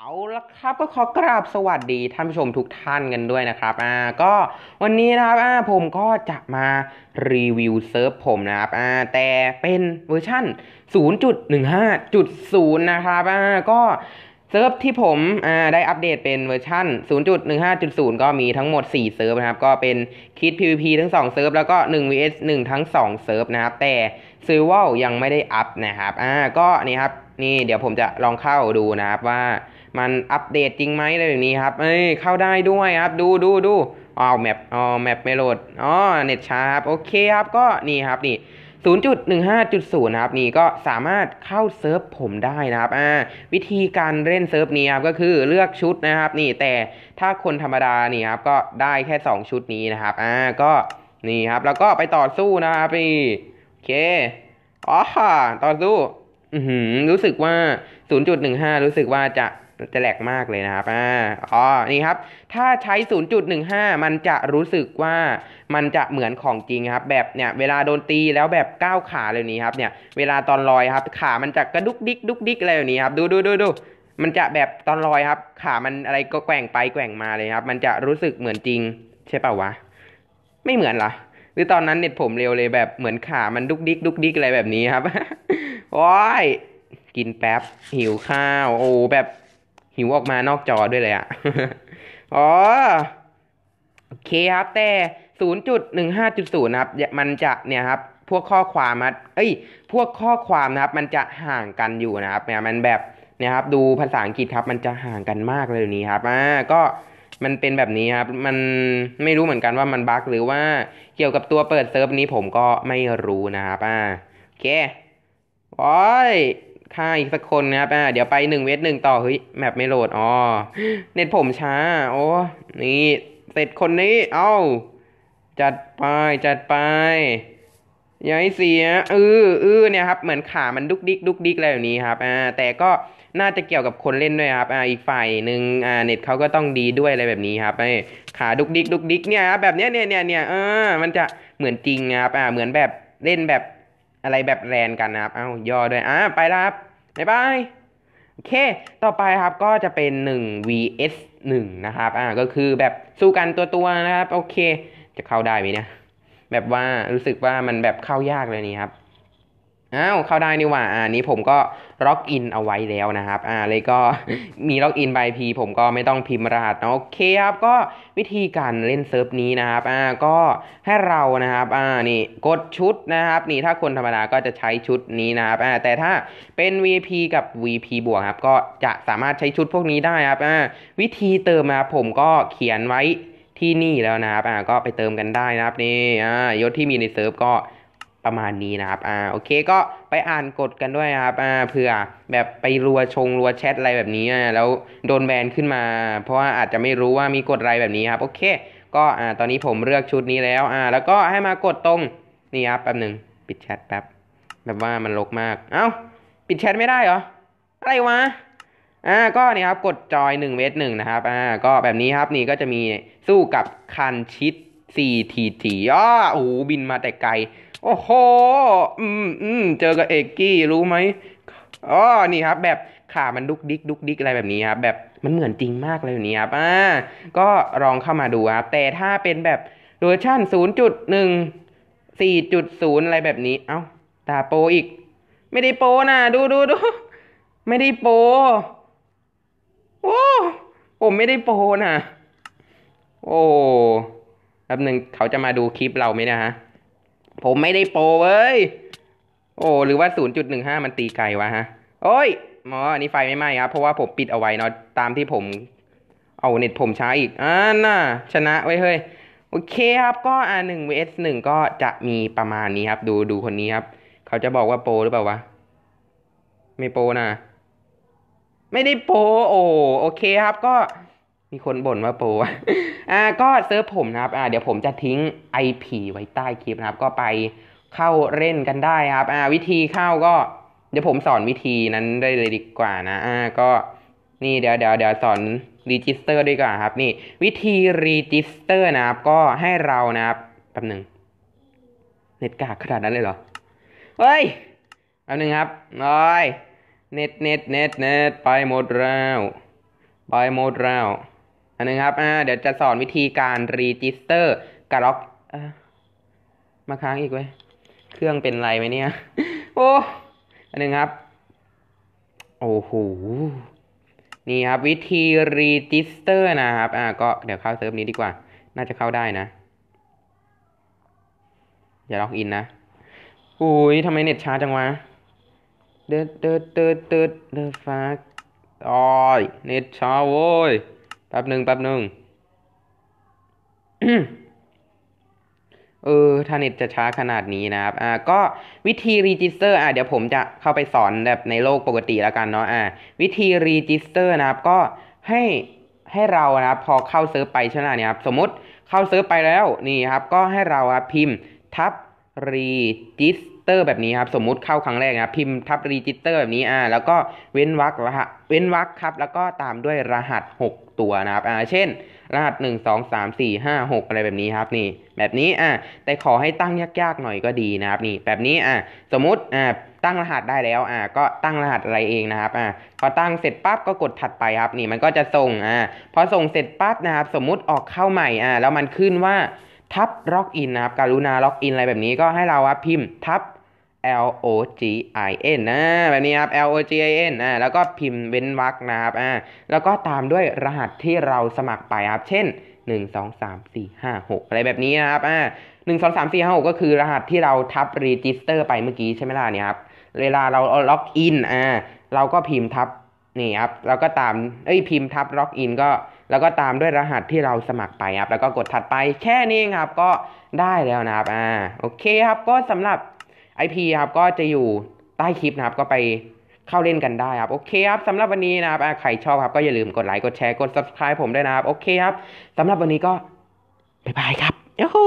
เอาละครับก็ขอกราบสวัสดีท่านผู้ชมทุกท่านกันด้วยนะครับอ่าก็วันนี้นะครับอ่าผมก็จะมารีวิวเซิร์ฟผมนะครับอ่าแต่เป็นเวอร์ชั่น 0.15.0นะครับอ่าก็เซิร์ฟที่ผมอ่าได้อัปเดตเป็นเวอร์ชั่น 0.15.0 ก็มีทั้งหมด4เซิร์ฟนะครับก็เป็นคิด PVP ทั้ง2เซิร์ฟแล้วก็1 vs 1ทั้ง2เซิร์ฟนะครับแต่ซีร์วัลยังไม่ได้อัพนะครับอ่าก็นี่ครับนี่เดี๋ยวผมจะลองเข้าดูนะครับว่ามันอัปเดตจริงไหมอะไรแบบนี้ครับ เอ้ยเข้าได้ด้วยครับ ดูดูดูอ้าวแมปอ๋อแมปไม่โหลด อ๋อเน็ตช้าครับโอเคครับก็นี่ครับ นี่0.15.0นะครับ นี่ก็สามารถเข้าเซิร์ฟผมได้นะครับ อ่า วิธีการเล่นเซิร์ฟนี้ครับก็คือเลือกชุดนะครับ นี่แต่ถ้าคนธรรมดานี่ครับ ก็ได้แค่ 2 ชุดนี้นะครับ อ่าก็นี่ครับ แล้วก็ไปต่อสู้นะครับนี่โอเคอ๋อต่อสู้รู้สึกว่า 0.15 รู้สึกว่าจะจะแหลกมากเลยนะครับอ่าอ๋อ นี่ครับ ถ้าใช้0.15มันจะรู้สึกว่า มันจะเหมือนของจริงครับ แบบเนี่ย เวลาโดนตีแล้วแบบก้าวขาเลยนี้ครับ เนี่ย เวลาตอนลอยครับ ขามันจะกระดุกดิกดุกดิกอะไรแบบนี้ครับ ดูดูดูดู มันจะแบบตอนลอยครับ ขามันอะไรก็แกว่งไปแกว่งมาเลยครับ มันจะรู้สึกเหมือนจริง ใช่ป่าวะไม่เหมือนหรอ หรือตอนนั้นเน็ตผมเร็วเลยแบบเหมือนขามันดุกดิกดุกดิกอะไรแบบนี้ครับว้ายกินแป๊บหิวข้าว โอ้แบบหิวออกมานอกจอด้วยเลยอะอ๋อโอเคครับ แต่ 0.15.0นะครับ มันจะเนี่ยครับ พวกข้อความนะเอ้ย พวกข้อความนะครับ มันจะห่างกันอยู่นะครับ เนี่ยมันแบบ เนี่ยครับ ดูภาษาอังกฤษครับ มันจะห่างกันมากเลยนี้ครับ อ่า ก็มันเป็นแบบนี้ครับ มันไม่รู้เหมือนกันว่ามันบั๊กหรือว่าเกี่ยวกับตัวเปิดเซิร์ฟนี้ผมก็ไม่รู้นะครับ อ่า โอเคโอ้ยฆ่าอีกสักคนนะครับอ่าเดี๋ยวไปหนึ่งเวทหนึ่งต่อเฮ้ยแมปไม่โหลดอ๋อเน็ตผมช้า โอ้นี่เสร็จคนนี้ เอ้า จัดไปจัดไปย้ายเสียเออเออเนี่ยครับเหมือนขามันดุกดิกดุกดิกอะไรแบบนี้ครับอ่าแต่ก็น่าจะเกี่ยวกับคนเล่นด้วยครับอ่าอีกฝ่ายหนึ่งอ่า เน็ตเขาก็ต้องดีด้วยอะไรแบบนี้ครับไอ้ขาดุกดิกดุกดิกเนี่ยครับแบบเนี้ยเนี่ยเนี่ยเนี่ยเออมันจะเหมือนจริงครับอ่า เหมือนแบบเล่นแบบอะไรแบบแรนกันนะครับ เอ้าย่อด้วยอ่าไปแล้วครับบ๊ายบาย โอเค ต่อไปครับก็จะเป็น1 vs 1นะครับ อ่าก็คือแบบสู้กันตัวตัวนะครับ โอเค จะเข้าได้ไหมเนี่ย แบบว่ารู้สึกว่ามันแบบเข้ายากเลยนี่ครับอ้าวเข้าได้นี่ว่าอ่านี้ผมก็ล็อกอินเอาไว้แล้วนะครับ อ่าเลยก็มีล็อกอินใบพีผมก็ไม่ต้องพิมพ์รหัสนะโอเคครับก็วิธีการเล่นเซิร์ฟนี้นะครับ อ่าก็ให้เรานะครับ อ่านี่กดชุดนะครับ นี่ถ้าคนธรรมดาก็จะใช้ชุดนี้นะครับอ่าแต่ถ้าเป็น VP กับ VP บวกครับ ก็จะสามารถใช้ชุดพวกนี้ได้ครับอ่าวิธีเติมนะครับผมก็เขียนไว้ที่นี่แล้วนะครับ อ่าก็ไปเติมกันได้นะครับนี่อ่ายศที่มีในเซิร์ฟก็ประมาณนี้นะครับ อ่า โอเค ก็ไปอ่านกฎกันด้วยครับ อ่า เผื่อ แบบไปรัวชงรัวแชทอะไรแบบนี้อ่แล้วโดนแบนขึ้นมา เพราะว่าอาจจะไม่รู้ว่ามีกฎอะไรแบบนี้ครับ โอเค ก็ อ่า ตอนนี้ผมเลือกชุดนี้แล้ว อ่า แล้วก็ให้มากดตรง นี่ครับแป๊บหนึ่งปิดแชทแป๊บ แบบว่ามันลกมาก เอ้า ปิดแชทไม่ได้เหรอ อะไรวะอ่า ก็นี่ครับ กดจอย1เวทหนึ่งนะครับ อ่า ก็แบบนี้ครับ นี่ก็จะมีสู้กับคันชิี4ทีทีอ้อโอ้โหบินมาแต่ไกลโอ้โห อืม อืม เจอ กับ เอกกี้ รู้ไหมอ๋อนี่ครับ แบบขามันดุกดิกดุกดิกอะไร แบบนี้ครับแบบ มันเหมือนจริงมากเลยแบบนี้ครับ อ่า ก็ ลองเข้ามาดูครับ แต่ถ้าเป็น แบบเวอร์ชั่น0.1 4.0อะไร แบบนี้ เอา้า ตาโปอีก ไม่ได้โปนะ ดูดูดู ไม่ได้โป โอ้ ผมไม่ได้โปนะ โอ้แบบหนึ่งเขาจะมาดูคลิปเราไหมนะฮะผมไม่ได้โปรเว้ย โอ้หรือว่า 0.15 มันตีไกลวะฮะ โอ้ยหมออันนี้ไฟไม่ไหม้ครับ เพราะว่าผมปิดเอาไว้เนาะ ตามที่ผมเอาเน็ตผมใช้อีก อ่าน่ะ ชนะไว้เฮ้ยโอเคครับ ก็อ่า vs 1 ก็จะมีประมาณนี้ครับ ดูดูคนนี้ครับ เขาจะบอกว่าโปรหรือเปล่าวะ ไม่โปรนะ ไม่ได้โปร โอ้ โอเคครับก็มีคนบ่นว่าปูอ่า ก็เซิร์ฟผมนะครับ อ่า เดี๋ยวผมจะทิ้ง IP ไว้ใต้คลิปนะครับ ก็ไปเข้าเล่นกันได้ครับ อ่า วิธีเข้าก็ เดี๋ยวผมสอนวิธีนั้นได้เลยดีกว่านะ อ่าก็ นี่เดี๋ยวเดี๋ยวเดี๋ยวสอนรีจิสเตอร์ด้วยก่อนครับ นี่ วิธีรีจิสเตอร์นะครับ ก็ให้เรานะครับแป๊บหนึ่งเน็ตกากขนาดนั้นเลยเหรอ เฮ้ยแป๊บหนึ่งครับลอยเน็ตเน็ตเน็ตเน็ตไปหมดแล้วไปหมดแล้วอันนึงครับ เดี๋ยวจะสอนวิธีการรีจิสเตอร์กระล็อกมาค้างอีกเว้ย เครื่องเป็นไรไหมเนี่ย โอ้ อันนึงครับ โอ้โห นี่ครับวิธีรีจิสเตอร์นะครับ อ่าก็เดี๋ยวเข้าเซิร์ฟนี้ดีกว่า น่าจะเข้าได้นะ อย่าล็อกอินนะ อุ้ยทำไมเน็ตช้าจังวะเดิดเดิดเดิดเดิดเดิดฟ้าอ้อยเน็ตช้าโว้ยแป๊บหนึ่งแป๊บหนึ่งเออถ้าเน็ตจะช้าขนาดนี้นะครับ อ่า ก็วิธีรีจิสเตอร์ อ่า เดี๋ยวผมจะเข้าไปสอนแบบในโลกปกติแล้วกันเนาะ อ่า วิธีรีจิสเตอร์นะครับ ก็ให้ให้เรานะครับ พอเข้าเซิร์ฟไปใช่ไหมเนี่ยครับ สมมติเข้าเซิร์ฟไปแล้ว นี่ครับ ก็ให้เราครับพิมพ์ทับรีจิสเตอร์แบบนี้ครับสมมุติเข้าครั้งแรกนะพิมพ์ทับรีจิสเตอร์แบบนี้อ่าแล้วก็เว้นวรรคเว้นวรรคครับ แล้วก็ตามด้วยรหัส6ตัวนะครับอ่าเช่นรหัส1 2 3 4 5 6อะไรแบบนี้ครับนี่ แบบนี้อ่าแต่ขอให้ตั้งยากๆ หน่อยก็ดีนะครับ นี่แบบนี้อ่าสมมุติอ่าตั้งรหัสได้แล้วอ่าก็ตั้งรหัสอะไรเองนะครับอ่าพอตั้งเสร็จปั๊บก็กดถัดไปครับนี่มันก็จะส่งอ่าพอส่งเสร็จปั๊บนะครับสมมุติออกเข้าใหม่อ่าแล้วมันขึ้นว่าทับล็อกอินนะครับการุณาล็อกอินอะไรแบบนี้ก็ให้เราครับพิมพ์ทับ L O G I N นะแบบนี้ครับ L O G I N นะแล้วก็พิมพ์เว้นวรรคนะครับอ่าแล้วก็ตามด้วยรหัสที่เราสมัครไปครับเช่น 1 2 3 4 5 6 อะไรแบบนี้นะครับอ่าหนึ่งสองสามสี่ห้าหกก็คือรหัสที่เราทับรีจิสเตอร์ไปเมื่อกี้ใช่ไหมล่ะเนี่ยครับเวลาเราล็อกอินอ่าเราก็พิมพ์ทับนี่ครับเราก็ตามเอ้ยพิมพ์ทับล็อกอินก็แล้วก็ตามด้วยรหัสที่เราสมัครไปครับแล้วก็กดถัดไป แค่นี้ครับ ก็ได้แล้วนะครับ อ่า โอเคครับ ก็สำหรับ IP ครับ ก็จะอยู่ใต้คลิปนะครับ ก็ไปเข้าเล่นกันได้ครับโอเค ครับสำหรับวันนี้นะครับใครชอบครับก็อย่าลืมกดไลค์กดแชร์กด subscribe ผมด้วยนะครับโอเคครับสำหรับวันนี้ก็บ๊ายบายครับยูฮู